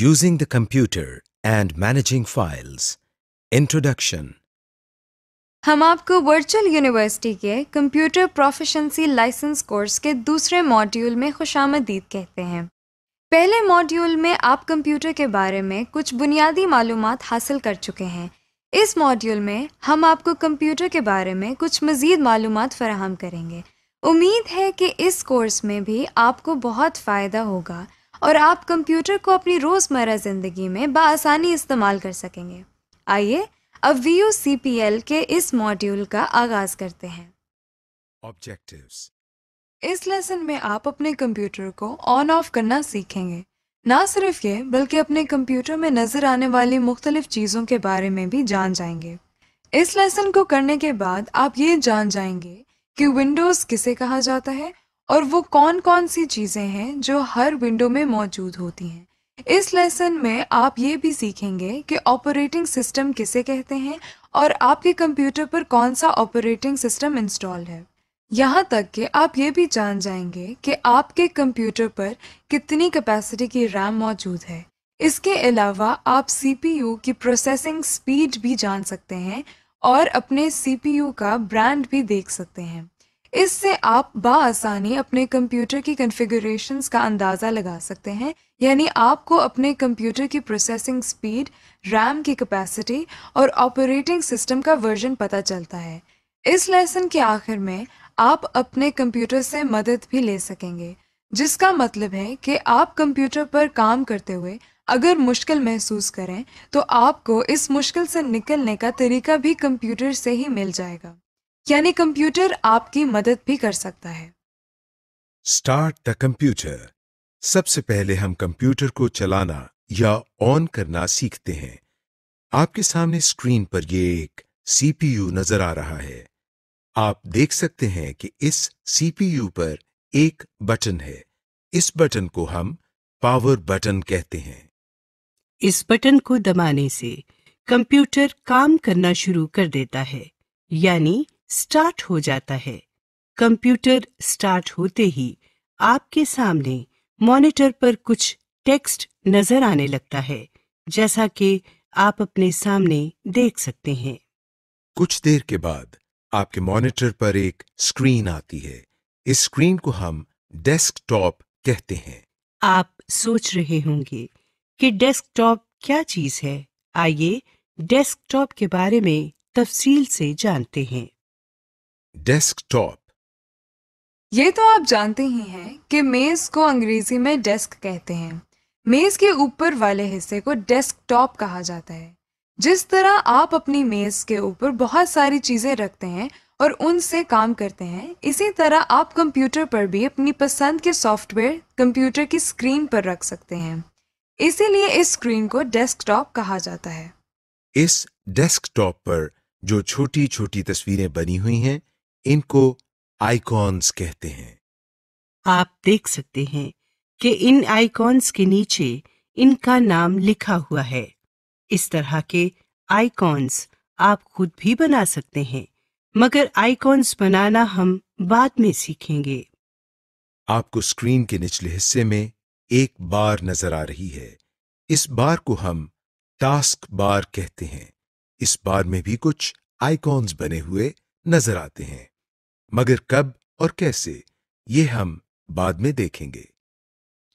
Using the Computer and Managing Files Introduction हम आपको virtual university के कंप्यूटर प्रोफिशेंसी लाइसेंस कोर्स के दूसरे मॉड्यूल में खुशामदीद कहते हैं पहले मॉड्यूल में आप कंप्यूटर के बारे में कुछ बुनियादी मालूम हासिल कर चुके हैं इस मॉड्यूल में हम आपको कंप्यूटर के बारे में कुछ मज़ीद मालूम फराहम करेंगे उम्मीद है कि इस कोर्स में भी आपको बहुत फ़ायदा होगा और आप कंप्यूटर को अपनी रोज़मर्रा ज़िंदगी में बसानी इस्तेमाल कर सकेंगे आइए अब वी सी पी एल के इस मॉड्यूल का आगाज़ करते हैं Objectives. इस लेसन में आप अपने कंप्यूटर को ऑन ऑफ करना सीखेंगे ना सिर्फ ये बल्कि अपने कंप्यूटर में नज़र आने वाली मुख्तलिफ चीज़ों के बारे में भी जान जाएंगे इस लेसन को करने के बाद आप ये जान जाएंगे कि विंडोज़ किसे कहा जाता है और वो कौन कौन सी चीज़ें हैं जो हर विंडो में मौजूद होती हैं इस लेसन में आप ये भी सीखेंगे कि ऑपरेटिंग सिस्टम किसे कहते हैं और आपके कंप्यूटर पर कौन सा ऑपरेटिंग सिस्टम इंस्टॉल है यहाँ तक कि आप ये भी जान जाएंगे कि आपके कंप्यूटर पर कितनी कैपेसिटी की रैम मौजूद है इसके अलावा आप सीपीयू की प्रोसेसिंग स्पीड भी जान सकते हैं और अपने सीपीयू का ब्रांड भी देख सकते हैं इससे आप बासानी अपने कंप्यूटर की कन्फिग्रेशन का अंदाज़ा लगा सकते हैं यानी आपको अपने कंप्यूटर की प्रोसेसिंग स्पीड रैम की कैपेसिटी और ऑपरेटिंग सिस्टम का वर्जन पता चलता है इस लेसन के आखिर में आप अपने कंप्यूटर से मदद भी ले सकेंगे जिसका मतलब है कि आप कंप्यूटर पर काम करते हुए अगर मुश्किल महसूस करें तो आपको इस मुश्किल से निकलने का तरीका भी कंप्यूटर से ही मिल जाएगा यानी कंप्यूटर आपकी मदद भी कर सकता है स्टार्ट द कंप्यूटर सबसे पहले हम कंप्यूटर को चलाना या ऑन करना सीखते हैं आपके सामने स्क्रीन पर यह एक सीपीयू नजर आ रहा है आप देख सकते हैं कि इस सीपीयू पर एक बटन है इस बटन को हम पावर बटन कहते हैं इस बटन को दबाने से कंप्यूटर काम करना शुरू कर देता है यानी स्टार्ट हो जाता है कंप्यूटर स्टार्ट होते ही आपके सामने मॉनिटर पर कुछ टेक्स्ट नजर आने लगता है जैसा कि आप अपने सामने देख सकते हैं कुछ देर के बाद आपके मॉनिटर पर एक स्क्रीन आती है इस स्क्रीन को हम डेस्कटॉप कहते हैं आप सोच रहे होंगे कि डेस्कटॉप क्या चीज है आइए डेस्कटॉप के बारे में तफसील से जानते हैं डेस्कटॉप ये तो आप जानते ही हैं कि मेज को अंग्रेजी में डेस्क कहते हैं मेज के ऊपर वाले हिस्से को डेस्कटॉप कहा जाता है जिस तरह आप अपनी मेज के ऊपर बहुत सारी चीजें रखते हैं और उनसे काम करते हैं इसी तरह आप कंप्यूटर पर भी अपनी पसंद के सॉफ्टवेयर कंप्यूटर की स्क्रीन पर रख सकते हैं इसीलिए इस स्क्रीन को डेस्कटॉप कहा जाता है इस डेस्कटॉप पर जो छोटी छोटी तस्वीरें बनी हुई हैं इनको आइकॉन्स कहते हैं आप देख सकते हैं कि इन आइकॉन्स के नीचे इनका नाम लिखा हुआ है इस तरह के आइकॉन्स आप खुद भी बना सकते हैं मगर आइकॉन्स बनाना हम बाद में सीखेंगे आपको स्क्रीन के निचले हिस्से में एक बार नजर आ रही है इस बार को हम टास्क बार कहते हैं इस बार में भी कुछ आइकॉन्स बने हुए नजर आते हैं मगर कब और कैसे ये हम बाद में देखेंगे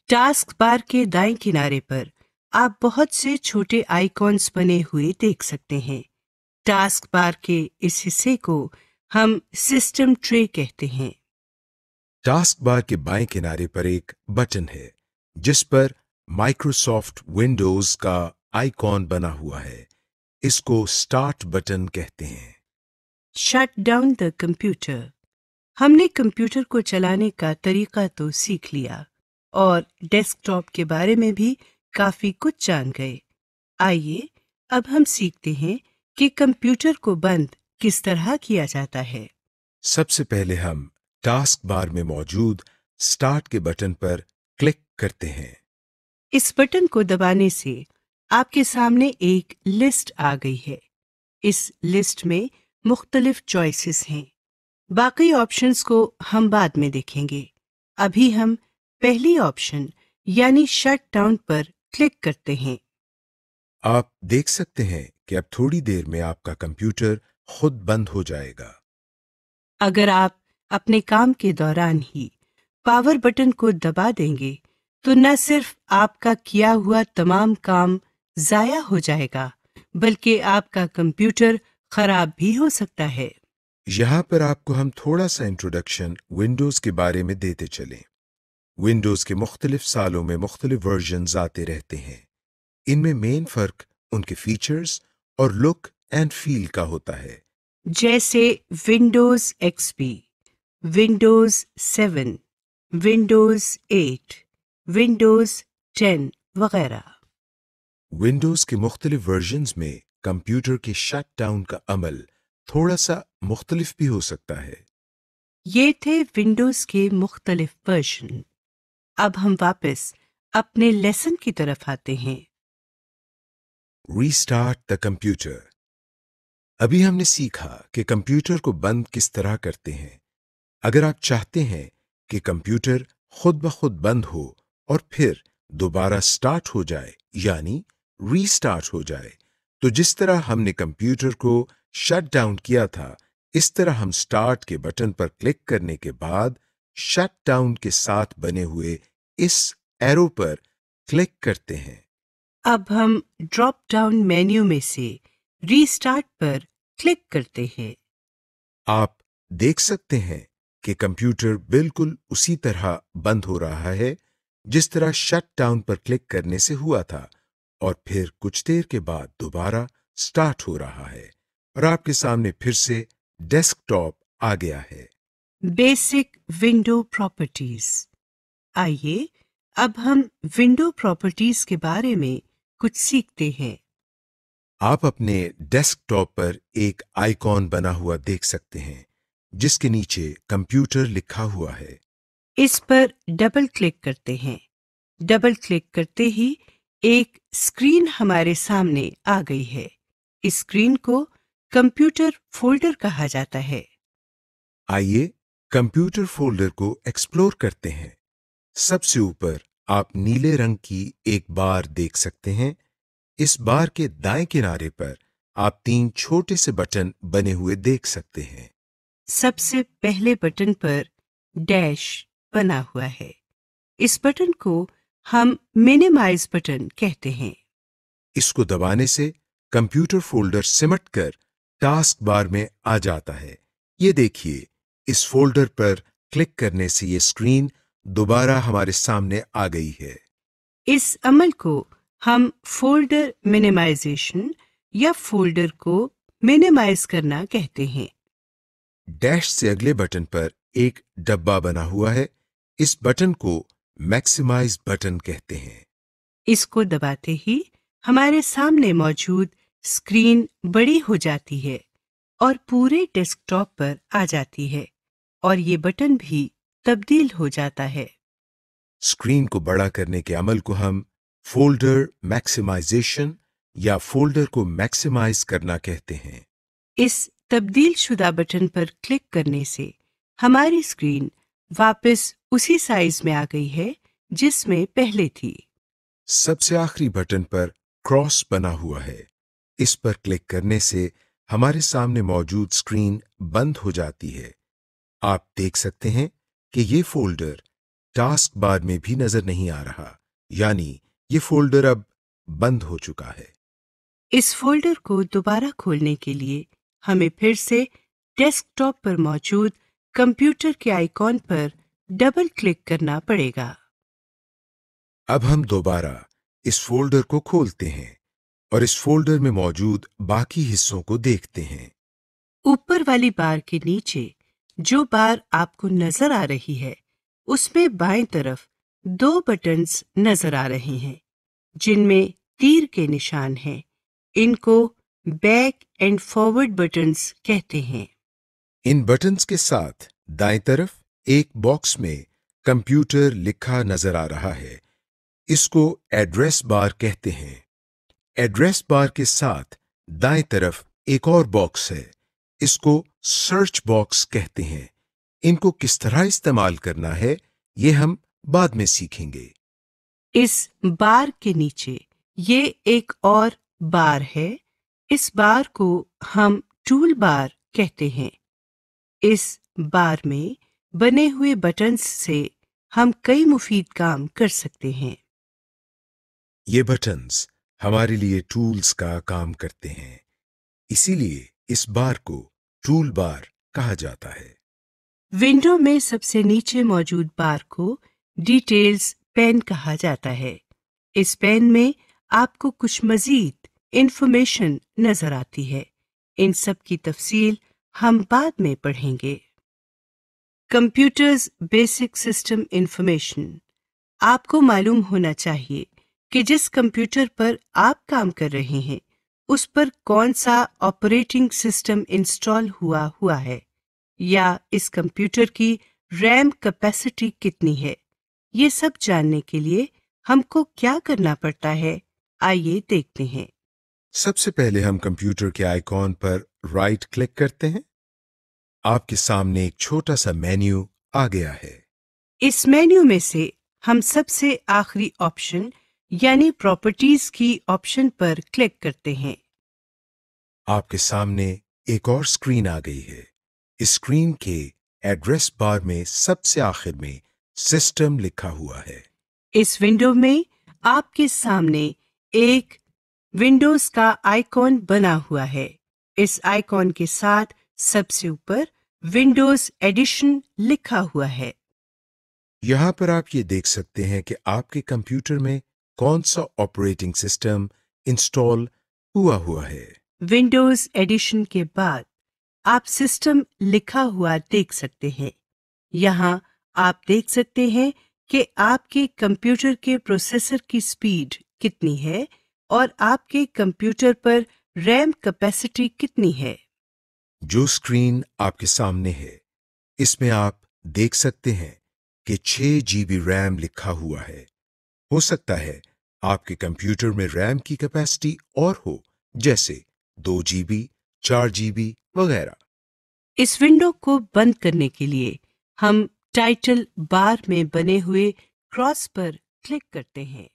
टास्क बार के दाएं किनारे पर आप बहुत से छोटे आइकॉन्स बने हुए देख सकते हैं टास्क बार के इस हिस्से को हम सिस्टम ट्रे कहते हैं टास्क बार के बाएं किनारे पर एक बटन है जिस पर माइक्रोसॉफ्ट विंडोज का आइकॉन बना हुआ है इसको स्टार्ट बटन कहते हैं शट डाउन द कंप्यूटर हमने कंप्यूटर को चलाने का तरीका तो सीख लिया और डेस्कटॉप के बारे में भी काफी कुछ जान गए आइए अब हम सीखते हैं कि कंप्यूटर को बंद किस तरह किया जाता है सबसे पहले हम टास्क बार में मौजूद स्टार्ट के बटन पर क्लिक करते हैं इस बटन को दबाने से आपके सामने एक लिस्ट आ गई है इस लिस्ट में मुख्तलिफ चॉइसेस हैं बाकी ऑप्शंस को हम बाद में देखेंगे अभी हम पहली ऑप्शन यानी शट डाउन पर क्लिक करते हैं आप देख सकते हैं कि अब थोड़ी देर में आपका कंप्यूटर खुद बंद हो जाएगा अगर आप अपने काम के दौरान ही पावर बटन को दबा देंगे तो न सिर्फ आपका किया हुआ तमाम काम जाया हो जाएगा बल्कि आपका कंप्यूटर खराब भी हो सकता है यहाँ पर आपको हम थोड़ा सा इंट्रोडक्शन विंडोज़ के बारे में देते चलें विंडोज़ के मुख्तलिफ सालों में मुख्तलिफ वर्जन आते रहते हैं इनमें मेन फ़र्क उनके फीचर्स और लुक एंड फील का होता है जैसे Windows XP Windows seven Windows eight Windows ten वगैरह विंडोज़ के मुख्तलिफ वर्जन में कंप्यूटर के शट डाउन का अमल थोड़ा सा मुख्तलिफ भी हो सकता है ये थे विंडोज के मुख्तलिफ वर्जन अब हम वापस अपने लेसन की तरफ आते हैं रीस्टार्ट द कंप्यूटर अभी हमने सीखा कि कंप्यूटर को बंद किस तरह करते हैं अगर आप चाहते हैं कि कंप्यूटर खुद ब खुद बंद हो और फिर दोबारा स्टार्ट हो जाए यानी रीस्टार्ट हो जाए तो जिस तरह हमने कंप्यूटर को शट डाउन किया था इस तरह हम स्टार्ट के बटन पर क्लिक करने के बाद शट डाउन के साथ बने हुए इस एरो पर क्लिक करते हैं अब हम ड्रॉप डाउन मेन्यू में से रीस्टार्ट पर क्लिक करते हैं आप देख सकते हैं कि कंप्यूटर बिल्कुल उसी तरह बंद हो रहा है जिस तरह शट डाउन पर क्लिक करने से हुआ था और फिर कुछ देर के बाद दोबारा स्टार्ट हो रहा है और आपके सामने फिर से डेस्कटॉप आ गया है बेसिक विंडो प्रॉपर्टीज आइए अब हम विंडो प्रॉपर्टीज के बारे में कुछ सीखते हैं आप अपने डेस्कटॉप पर एक आइकॉन बना हुआ देख सकते हैं जिसके नीचे कंप्यूटर लिखा हुआ है इस पर डबल क्लिक करते हैं डबल क्लिक करते ही एक स्क्रीन हमारे सामने आ गई है स्क्रीन को कंप्यूटर फोल्डर कहा जाता है आइए कंप्यूटर फोल्डर को एक्सप्लोर करते हैं सबसे ऊपर आप नीले रंग की एक बार देख सकते हैं इस बार के दाएं किनारे पर आप तीन छोटे से बटन बने हुए देख सकते हैं सबसे पहले बटन पर डैश बना हुआ है इस बटन को हम मिनिमाइज बटन कहते हैं इसको दबाने से कंप्यूटर फोल्डर सिमट कर टास्क बार में आ जाता है ये देखिए इस फोल्डर पर क्लिक करने से ये स्क्रीन दोबारा हमारे सामने आ गई है इस अमल को हम फोल्डर मिनिमाइजेशन या फोल्डर को मिनिमाइज करना कहते हैं डैश से अगले बटन पर एक डब्बा बना हुआ है इस बटन को मैक्सिमाइज बटन कहते हैं इसको दबाते ही हमारे सामने मौजूद स्क्रीन बड़ी हो जाती है और पूरे डेस्कटॉप पर आ जाती है और ये बटन भी तब्दील हो जाता है स्क्रीन को बड़ा करने के अमल को हम फोल्डर मैक्सिमाइजेशन या फोल्डर को मैक्सिमाइज करना कहते हैं इस तब्दील शुदा बटन पर क्लिक करने से हमारी स्क्रीन वापस उसी साइज में आ गई है जिसमें पहले थी सबसे आखिरी बटन पर क्रॉस बना हुआ है इस पर क्लिक करने से हमारे सामने मौजूद स्क्रीन बंद हो जाती है आप देख सकते हैं कि ये फोल्डर टास्क बार में भी नजर नहीं आ रहा यानी ये फोल्डर अब बंद हो चुका है इस फोल्डर को दोबारा खोलने के लिए हमें फिर से डेस्कटॉप पर मौजूद कंप्यूटर के आइकॉन पर डबल क्लिक करना पड़ेगा अब हम दोबारा इस फोल्डर को खोलते हैं और इस फोल्डर में मौजूद बाकी हिस्सों को देखते हैं ऊपर वाली बार के नीचे जो बार आपको नजर आ रही है उसमें बाएं तरफ दो बटन्स नजर आ रहे हैं जिनमें तीर के निशान हैं इनको बैक एंड फॉरवर्ड बटन्स कहते हैं इन बटन्स के साथ दाएं तरफ एक बॉक्स में कंप्यूटर लिखा नजर आ रहा है इसको एड्रेस बार कहते हैं एड्रेस बार के साथ दाएं तरफ एक और बॉक्स है इसको सर्च बॉक्स कहते हैं इनको किस तरह इस्तेमाल करना है ये हम बाद में सीखेंगे इस बार के नीचे ये एक और बार है इस बार को हम टूल बार कहते हैं इस बार में बने हुए बटन्स से हम कई मुफीद काम कर सकते हैं ये बटन्स हमारे लिए टूल्स का काम करते हैं इसीलिए इस बार को टूल बार कहा जाता है विंडो में सबसे नीचे मौजूद बार को डिटेल्स पेन कहा जाता है इस पेन में आपको कुछ मजीद इन्फॉर्मेशन नजर आती है इन सब की तफसील हम बाद में पढ़ेंगे कंप्यूटर्स बेसिक सिस्टम इंफॉर्मेशन आपको मालूम होना चाहिए कि जिस कंप्यूटर पर आप काम कर रहे हैं उस पर कौन सा ऑपरेटिंग सिस्टम इंस्टॉल हुआ हुआ है या इस कंप्यूटर की रैम कैपेसिटी कितनी है ये सब जानने के लिए हमको क्या करना पड़ता है आइए देखते हैं सबसे पहले हम कंप्यूटर के आइकॉन पर राइट क्लिक करते हैं आपके सामने एक छोटा सा मेन्यू आ गया है इस मेन्यू में से हम सबसे आखिरी ऑप्शन यानी प्रॉपर्टीज की ऑप्शन पर क्लिक करते हैं आपके सामने एक और स्क्रीन आ गई है इस स्क्रीन के एड्रेस बार में सबसे आखिर में सिस्टम लिखा हुआ है इस विंडो में आपके सामने एक विंडोज का आइकॉन बना हुआ है इस आइकॉन के साथ सबसे ऊपर विंडोज एडिशन लिखा हुआ है यहाँ पर आप ये देख सकते हैं कि आपके कंप्यूटर में कौन सा ऑपरेटिंग सिस्टम इंस्टॉल हुआ हुआ है विंडोज एडिशन के बाद आप सिस्टम लिखा हुआ देख सकते हैं यहाँ आप देख सकते हैं कि आपके कंप्यूटर के प्रोसेसर की स्पीड कितनी है और आपके कंप्यूटर पर रैम कैपेसिटी कितनी है जो स्क्रीन आपके सामने है इसमें आप देख सकते हैं कि छह जीबी रैम लिखा हुआ है हो सकता है आपके कंप्यूटर में रैम की कैपेसिटी और हो जैसे दो जीबी चार जीबी वगैरह इस विंडो को बंद करने के लिए हम टाइटल बार में बने हुए क्रॉस पर क्लिक करते हैं